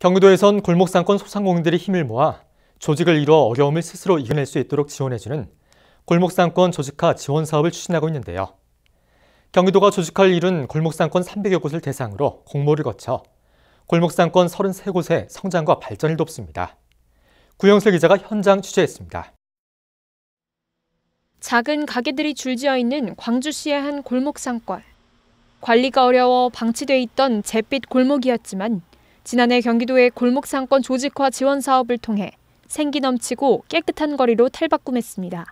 경기도에선 골목상권 소상공인들이 힘을 모아 조직을 이뤄 어려움을 스스로 이겨낼 수 있도록 지원해주는 골목상권 조직화 지원 사업을 추진하고 있는데요. 경기도가 조직화를 이룬 골목상권 300여 곳을 대상으로 공모를 거쳐 골목상권 33곳의 성장과 발전을 돕습니다. 구영슬 기자가 현장 취재했습니다. 작은 가게들이 줄지어 있는 광주시의 한 골목상권. 관리가 어려워 방치돼 있던 잿빛 골목이었지만 지난해 경기도의 골목 상권 조직화 지원 사업을 통해 생기 넘치고 깨끗한 거리로 탈바꿈했습니다.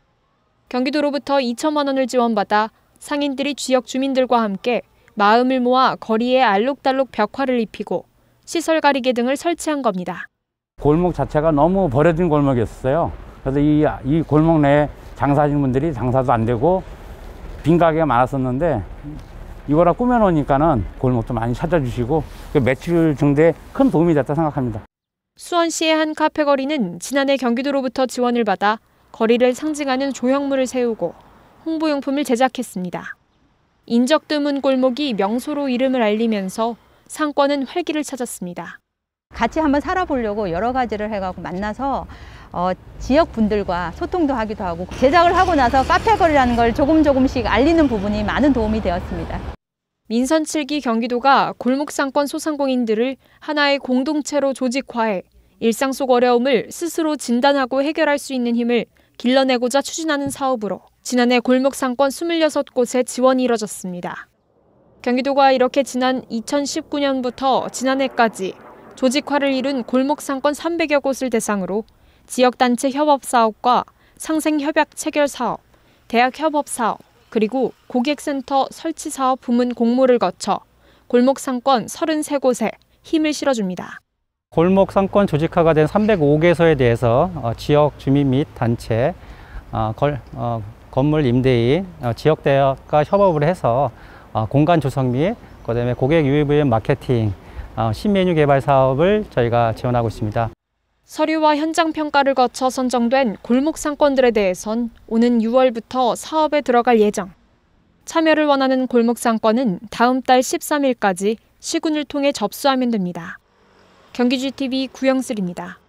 경기도로부터 2천만 원을 지원받아 상인들이 지역 주민들과 함께 마음을 모아 거리에 알록달록 벽화를 입히고 시설 가리개 등을 설치한 겁니다. 골목 자체가 너무 버려진 골목이었어요. 그래서 이, 이 골목 내에 장사하시는 분들이 장사도 안 되고 빈 가게가 많았었는데 이거랑 꾸며놓으니까는 골목도 많이 찾아주시고 그 매출 증대에 큰 도움이 됐다 생각합니다. 수원시의 한 카페 거리는 지난해 경기도로부터 지원을 받아 거리를 상징하는 조형물을 세우고 홍보용품을 제작했습니다. 인적 드문 골목이 명소로 이름을 알리면서 상권은 활기를 찾았습니다. 같이 한번 살아보려고 여러 가지를 해가고 만나서 어, 지역 분들과 소통도 하기도 하고 제작을 하고 나서 카페 거리라는 걸 조금 조금씩 알리는 부분이 많은 도움이 되었습니다. 민선 7기 경기도가 골목상권 소상공인들을 하나의 공동체로 조직화해 일상 속 어려움을 스스로 진단하고 해결할 수 있는 힘을 길러내고자 추진하는 사업으로 지난해 골목상권 26곳에 지원이 이뤄졌습니다. 경기도가 이렇게 지난 2019년부터 지난해까지 조직화를 이룬 골목상권 300여 곳을 대상으로 지역단체 협업사업과 상생협약 체결사업, 대학협업사업, 그리고 고객센터 설치 사업 부문 공모를 거쳐 골목 상권 33곳에 힘을 실어줍니다. 골목 상권 조직화가 된 305개소에 대해서 어, 지역 주민 및 단체, 어, 어, 건물 임대인, 지역 대학과 협업을 해서 공간 조성 및 그다음에 고객 유입 마케팅, 신메뉴 개발 사업을 저희가 지원하고 있습니다. 서류와 현장 평가를 거쳐 선정된 골목 상권들에 대해선 오는 6월부터 사업에 들어갈 예정. 참여를 원하는 골목 상권은 다음 달 13일까지 시군을 통해 접수하면 됩니다. 경기지 t v 구영슬입니다.